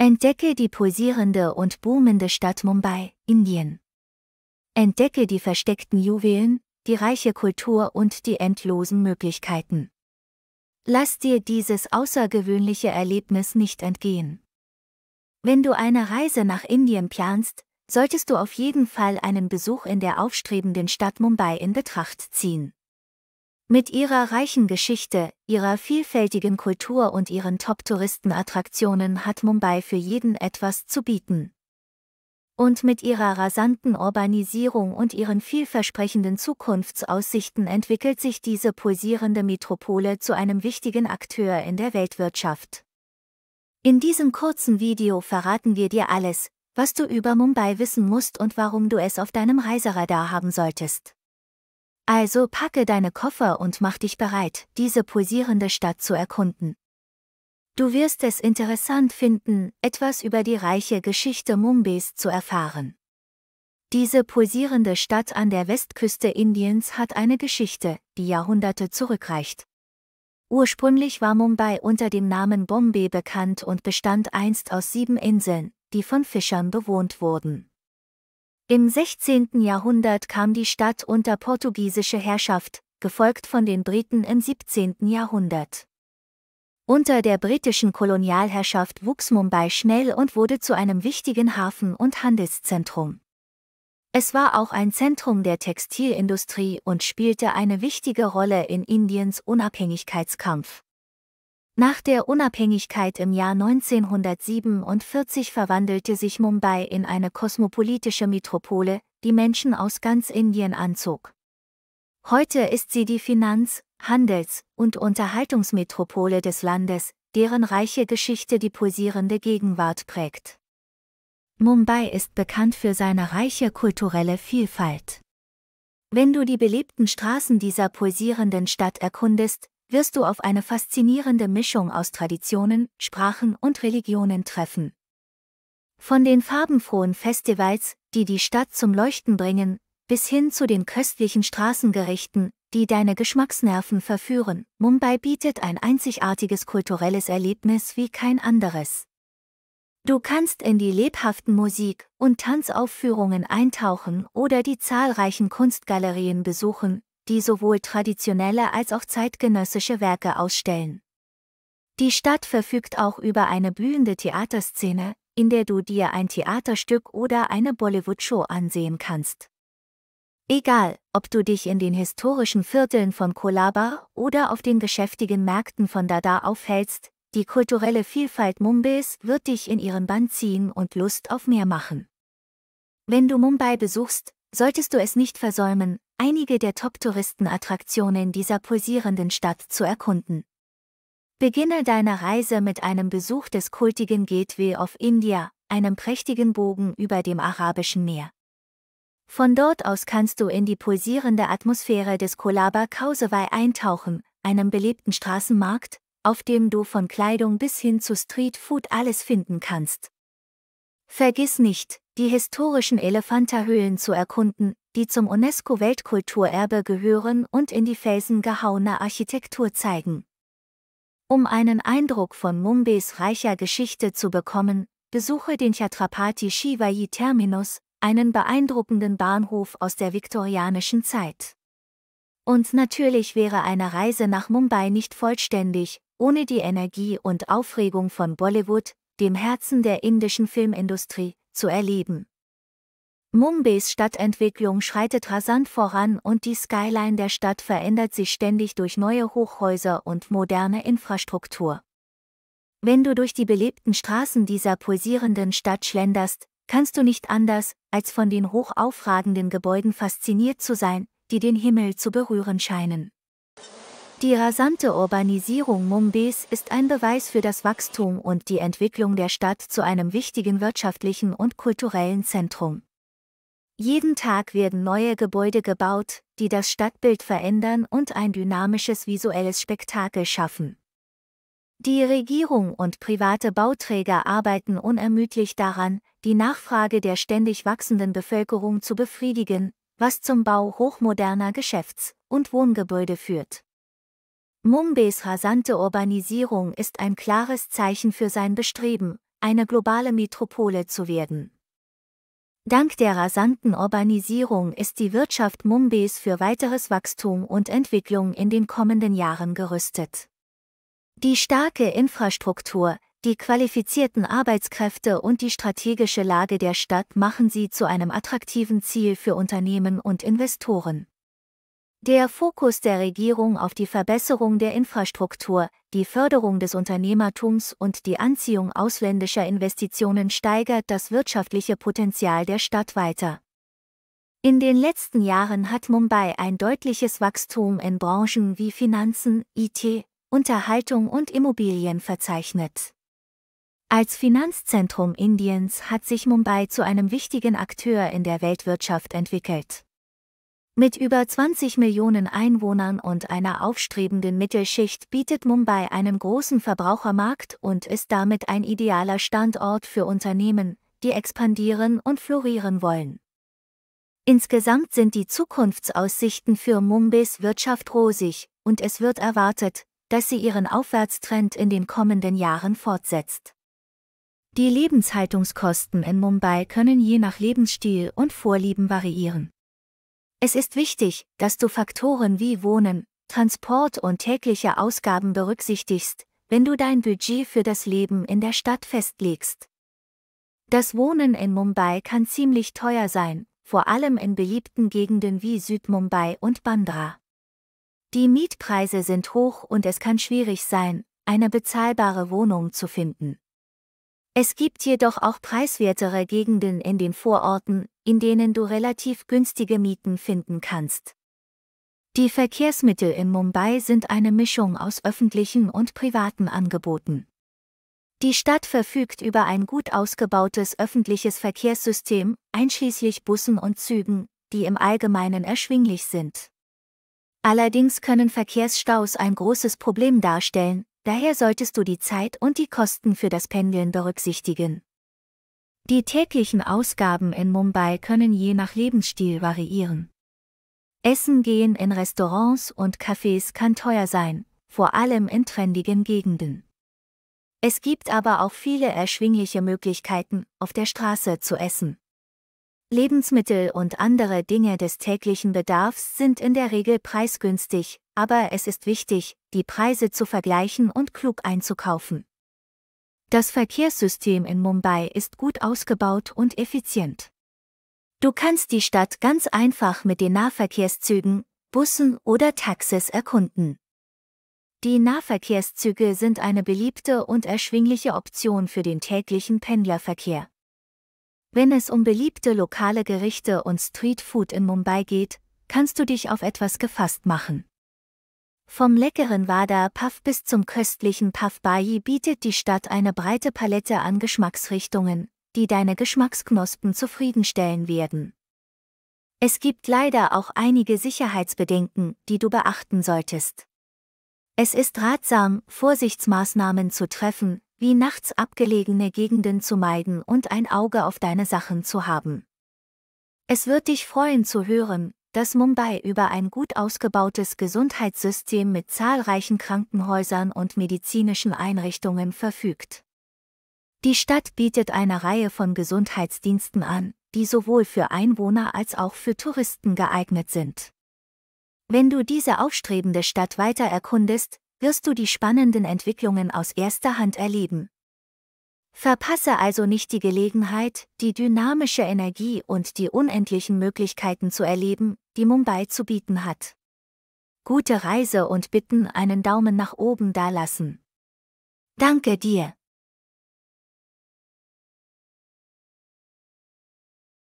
Entdecke die pulsierende und boomende Stadt Mumbai, Indien. Entdecke die versteckten Juwelen, die reiche Kultur und die endlosen Möglichkeiten. Lass dir dieses außergewöhnliche Erlebnis nicht entgehen. Wenn du eine Reise nach Indien planst, solltest du auf jeden Fall einen Besuch in der aufstrebenden Stadt Mumbai in Betracht ziehen. Mit ihrer reichen Geschichte, ihrer vielfältigen Kultur und ihren Top-Touristenattraktionen hat Mumbai für jeden etwas zu bieten. Und mit ihrer rasanten Urbanisierung und ihren vielversprechenden Zukunftsaussichten entwickelt sich diese pulsierende Metropole zu einem wichtigen Akteur in der Weltwirtschaft. In diesem kurzen Video verraten wir dir alles, was du über Mumbai wissen musst und warum du es auf deinem Reiseradar haben solltest. Also packe deine Koffer und mach dich bereit, diese pulsierende Stadt zu erkunden. Du wirst es interessant finden, etwas über die reiche Geschichte Mumbais zu erfahren. Diese pulsierende Stadt an der Westküste Indiens hat eine Geschichte, die Jahrhunderte zurückreicht. Ursprünglich war Mumbai unter dem Namen Bombay bekannt und bestand einst aus sieben Inseln, die von Fischern bewohnt wurden. Im 16. Jahrhundert kam die Stadt unter portugiesische Herrschaft, gefolgt von den Briten im 17. Jahrhundert. Unter der britischen Kolonialherrschaft wuchs Mumbai schnell und wurde zu einem wichtigen Hafen- und Handelszentrum. Es war auch ein Zentrum der Textilindustrie und spielte eine wichtige Rolle in Indiens Unabhängigkeitskampf. Nach der Unabhängigkeit im Jahr 1947 verwandelte sich Mumbai in eine kosmopolitische Metropole, die Menschen aus ganz Indien anzog. Heute ist sie die Finanz-, Handels- und Unterhaltungsmetropole des Landes, deren reiche Geschichte die pulsierende Gegenwart prägt. Mumbai ist bekannt für seine reiche kulturelle Vielfalt. Wenn du die belebten Straßen dieser pulsierenden Stadt erkundest, wirst du auf eine faszinierende Mischung aus Traditionen, Sprachen und Religionen treffen. Von den farbenfrohen Festivals, die die Stadt zum Leuchten bringen, bis hin zu den köstlichen Straßengerichten, die deine Geschmacksnerven verführen, Mumbai bietet ein einzigartiges kulturelles Erlebnis wie kein anderes. Du kannst in die lebhaften Musik- und Tanzaufführungen eintauchen oder die zahlreichen Kunstgalerien besuchen, die sowohl traditionelle als auch zeitgenössische Werke ausstellen. Die Stadt verfügt auch über eine blühende Theaterszene, in der du dir ein Theaterstück oder eine Bollywood-Show ansehen kannst. Egal, ob du dich in den historischen Vierteln von Kolaba oder auf den geschäftigen Märkten von Dada aufhältst, die kulturelle Vielfalt Mumbais wird dich in ihren Bann ziehen und Lust auf mehr machen. Wenn du Mumbai besuchst, solltest du es nicht versäumen, einige der Top-Touristenattraktionen dieser pulsierenden Stadt zu erkunden. Beginne deine Reise mit einem Besuch des kultigen Gateway of India, einem prächtigen Bogen über dem Arabischen Meer. Von dort aus kannst du in die pulsierende Atmosphäre des Kolaba Kausewai eintauchen, einem belebten Straßenmarkt, auf dem du von Kleidung bis hin zu Street Food alles finden kannst. Vergiss nicht, die historischen Elefanterhöhlen zu erkunden, die zum UNESCO-Weltkulturerbe gehören und in die Felsen gehauene Architektur zeigen. Um einen Eindruck von Mumbais reicher Geschichte zu bekommen, besuche den Chhatrapati Shivaji Terminus, einen beeindruckenden Bahnhof aus der viktorianischen Zeit. Und natürlich wäre eine Reise nach Mumbai nicht vollständig, ohne die Energie und Aufregung von Bollywood, dem Herzen der indischen Filmindustrie, zu erleben. Mumbais Stadtentwicklung schreitet rasant voran und die Skyline der Stadt verändert sich ständig durch neue Hochhäuser und moderne Infrastruktur. Wenn du durch die belebten Straßen dieser pulsierenden Stadt schlenderst, kannst du nicht anders, als von den hoch aufragenden Gebäuden fasziniert zu sein, die den Himmel zu berühren scheinen. Die rasante Urbanisierung Mumbais ist ein Beweis für das Wachstum und die Entwicklung der Stadt zu einem wichtigen wirtschaftlichen und kulturellen Zentrum. Jeden Tag werden neue Gebäude gebaut, die das Stadtbild verändern und ein dynamisches visuelles Spektakel schaffen. Die Regierung und private Bauträger arbeiten unermüdlich daran, die Nachfrage der ständig wachsenden Bevölkerung zu befriedigen, was zum Bau hochmoderner Geschäfts- und Wohngebäude führt. Mumbays rasante Urbanisierung ist ein klares Zeichen für sein Bestreben, eine globale Metropole zu werden. Dank der rasanten Urbanisierung ist die Wirtschaft Mumbays für weiteres Wachstum und Entwicklung in den kommenden Jahren gerüstet. Die starke Infrastruktur, die qualifizierten Arbeitskräfte und die strategische Lage der Stadt machen sie zu einem attraktiven Ziel für Unternehmen und Investoren. Der Fokus der Regierung auf die Verbesserung der Infrastruktur, die Förderung des Unternehmertums und die Anziehung ausländischer Investitionen steigert das wirtschaftliche Potenzial der Stadt weiter. In den letzten Jahren hat Mumbai ein deutliches Wachstum in Branchen wie Finanzen, IT, Unterhaltung und Immobilien verzeichnet. Als Finanzzentrum Indiens hat sich Mumbai zu einem wichtigen Akteur in der Weltwirtschaft entwickelt. Mit über 20 Millionen Einwohnern und einer aufstrebenden Mittelschicht bietet Mumbai einen großen Verbrauchermarkt und ist damit ein idealer Standort für Unternehmen, die expandieren und florieren wollen. Insgesamt sind die Zukunftsaussichten für Mumbais Wirtschaft rosig, und es wird erwartet, dass sie ihren Aufwärtstrend in den kommenden Jahren fortsetzt. Die Lebenshaltungskosten in Mumbai können je nach Lebensstil und Vorlieben variieren. Es ist wichtig, dass du Faktoren wie Wohnen, Transport und tägliche Ausgaben berücksichtigst, wenn du dein Budget für das Leben in der Stadt festlegst. Das Wohnen in Mumbai kann ziemlich teuer sein, vor allem in beliebten Gegenden wie Südmumbai und Bandra. Die Mietpreise sind hoch und es kann schwierig sein, eine bezahlbare Wohnung zu finden. Es gibt jedoch auch preiswertere Gegenden in den Vororten, in denen du relativ günstige Mieten finden kannst. Die Verkehrsmittel in Mumbai sind eine Mischung aus öffentlichen und privaten Angeboten. Die Stadt verfügt über ein gut ausgebautes öffentliches Verkehrssystem, einschließlich Bussen und Zügen, die im Allgemeinen erschwinglich sind. Allerdings können Verkehrsstaus ein großes Problem darstellen, daher solltest du die Zeit und die Kosten für das Pendeln berücksichtigen. Die täglichen Ausgaben in Mumbai können je nach Lebensstil variieren. Essen gehen in Restaurants und Cafés kann teuer sein, vor allem in trendigen Gegenden. Es gibt aber auch viele erschwingliche Möglichkeiten, auf der Straße zu essen. Lebensmittel und andere Dinge des täglichen Bedarfs sind in der Regel preisgünstig, aber es ist wichtig, die Preise zu vergleichen und klug einzukaufen. Das Verkehrssystem in Mumbai ist gut ausgebaut und effizient. Du kannst die Stadt ganz einfach mit den Nahverkehrszügen, Bussen oder Taxis erkunden. Die Nahverkehrszüge sind eine beliebte und erschwingliche Option für den täglichen Pendlerverkehr. Wenn es um beliebte lokale Gerichte und Streetfood in Mumbai geht, kannst du dich auf etwas gefasst machen. Vom leckeren Wada Puff bis zum köstlichen Puff Bayi bietet die Stadt eine breite Palette an Geschmacksrichtungen, die deine Geschmacksknospen zufriedenstellen werden. Es gibt leider auch einige Sicherheitsbedenken, die du beachten solltest. Es ist ratsam, Vorsichtsmaßnahmen zu treffen, wie nachts abgelegene Gegenden zu meiden und ein Auge auf deine Sachen zu haben. Es wird dich freuen zu hören, dass Mumbai über ein gut ausgebautes Gesundheitssystem mit zahlreichen Krankenhäusern und medizinischen Einrichtungen verfügt. Die Stadt bietet eine Reihe von Gesundheitsdiensten an, die sowohl für Einwohner als auch für Touristen geeignet sind. Wenn du diese aufstrebende Stadt weiter erkundest, wirst du die spannenden Entwicklungen aus erster Hand erleben. Verpasse also nicht die Gelegenheit, die dynamische Energie und die unendlichen Möglichkeiten zu erleben, die Mumbai zu bieten hat. Gute Reise und bitten einen Daumen nach oben da lassen. Danke dir.